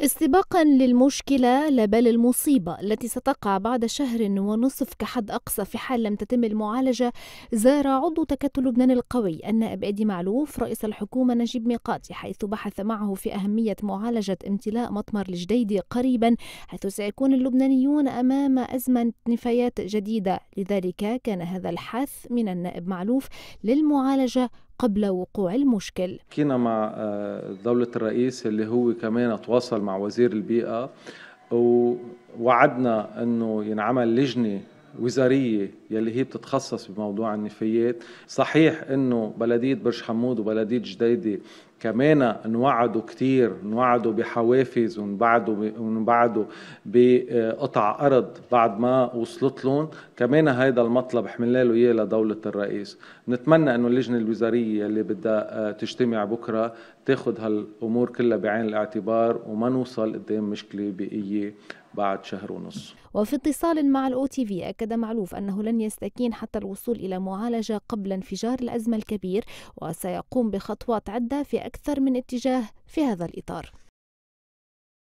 استباقا للمشكلة لا بل المصيبة التي ستقع بعد شهر ونصف كحد أقصى في حال لم تتم المعالجة زار عضو تكتل لبنان القوي النائب أدي معلوف رئيس الحكومة نجيب ميقاتي حيث بحث معه في أهمية معالجة امتلاء مطمر الجديد قريبا حيث سيكون اللبنانيون أمام أزمة نفايات جديدة لذلك كان هذا الحث من النائب معلوف للمعالجة قبل وقوع المشكل كنا مع آه، دولة الرئيس اللي هو كمان تواصل مع وزير البيئة ووعدنا أنه ينعمل لجنة وزارية يلي هي بتتخصص بموضوع النفايات صحيح أنه بلدية برج حمود وبلدية جديدة كمان نوعدوا كتير نوعدوا بحوافز وانبعدوا وانبعدوا بقطع ارض بعد ما وصلت لهم كمان هيدا المطلب حملنا له اياه لدوله الرئيس نتمنى انه اللجنه الوزاريه اللي بدها آه، تجتمع بكره تاخذ هالامور كلها بعين الاعتبار وما نوصل قدام مشكله بيئيه بعد شهر ونص وفي اتصال مع الأو تي في أكد معلوف أنه لن يستكين حتى الوصول إلى معالجة قبل انفجار الأزمة الكبير وسيقوم بخطوات عدة في أكثر من اتجاه في هذا الإطار